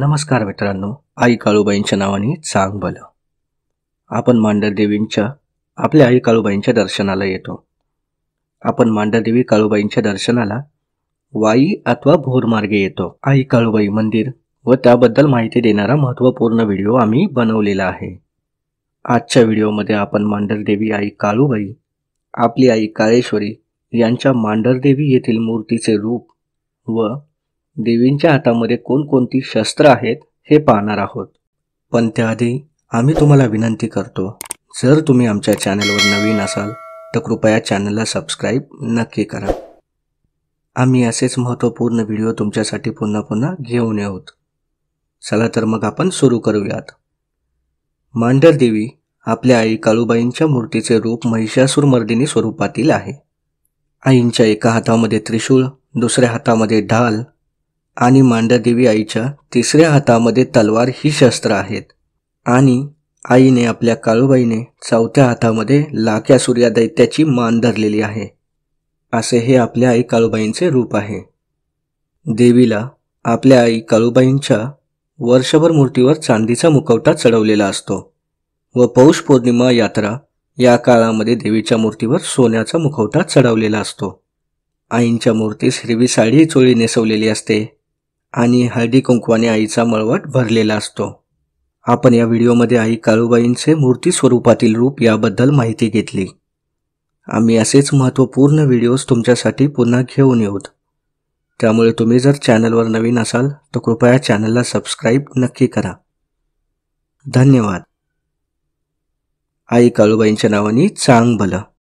नमस्कार मित्रांनो आई काळूबाईंच्या नावाने चांग भलं आपण मांडरदेवींच्या आपल्या आई काळूबाईंच्या दर्शनाला येतो आपण मांडरदेवी काळूबाईंच्या दर्शनाला वाई अथवा भोरमार्गे येतो आई काळूबाई मंदिर व त्याबद्दल माहिती देणारा महत्त्वपूर्ण व्हिडिओ आम्ही बनवलेला आहे आजच्या व्हिडिओमध्ये आपण मांडरदेवी आई काळूबाई आपली आई काळेश्वरी यांच्या मांडरदेवी येथील मूर्तीचे रूप व देवींच्या हातामध्ये कोणकोणती शस्त्र आहेत हे पाहणार आहोत पण त्याआधी आम्ही तुम्हाला विनंती करतो जर तुम्ही आमच्या चॅनलवर नवीन असाल तर कृपया चॅनलला सबस्क्राईब नक्की करा आम्ही असेच महत्त्वपूर्ण व्हिडिओ तुमच्यासाठी पुन्हा पुन्हा घेऊन येऊत चला तर मग आपण सुरू करूयात मांडर देवी आपल्या आई काळूबाईंच्या मूर्तीचे रूप महिषासूर मर्दिनी स्वरूपातील आहे आईंच्या एका हातामध्ये त्रिशूळ दुसऱ्या हातामध्ये ढाल आणि मांडदेवी आईच्या तिसऱ्या हातामध्ये तलवार ही शस्त्र आहेत आणि आईने आपल्या काळूबाईने चौथ्या हातामध्ये लाख्या सूर्या दैत्याची मान धरलेली आहे असे हे आपल्या आई काळूबाईंचे रूप आहे देवीला आपल्या आई काळूबाईंच्या वर्षभर मूर्तीवर चांदीचा मुखवटा चढवलेला असतो व पौष पौर्णिमा यात्रा या काळामध्ये देवीच्या मूर्तीवर सोन्याचा मुखवटा चढवलेला असतो आईंच्या मूर्तीस हिरवी साडी चोळी नेसवलेली असते आणि हळदी कुंकवाने आईचा मळवट भरलेला असतो आपण या व्हिडिओमध्ये आई काळूबाईंचे मूर्ती स्वरूपातील रूप याबद्दल माहिती घेतली आम्ही असेच महत्त्वपूर्ण व्हिडिओज तुमच्यासाठी पुन्हा घेऊन येऊत त्यामुळे तुम्ही जर चॅनलवर नवीन असाल तर कृपया चॅनलला सबस्क्राईब नक्की करा धन्यवाद आई काळूबाईंच्या नावाने चांग भलं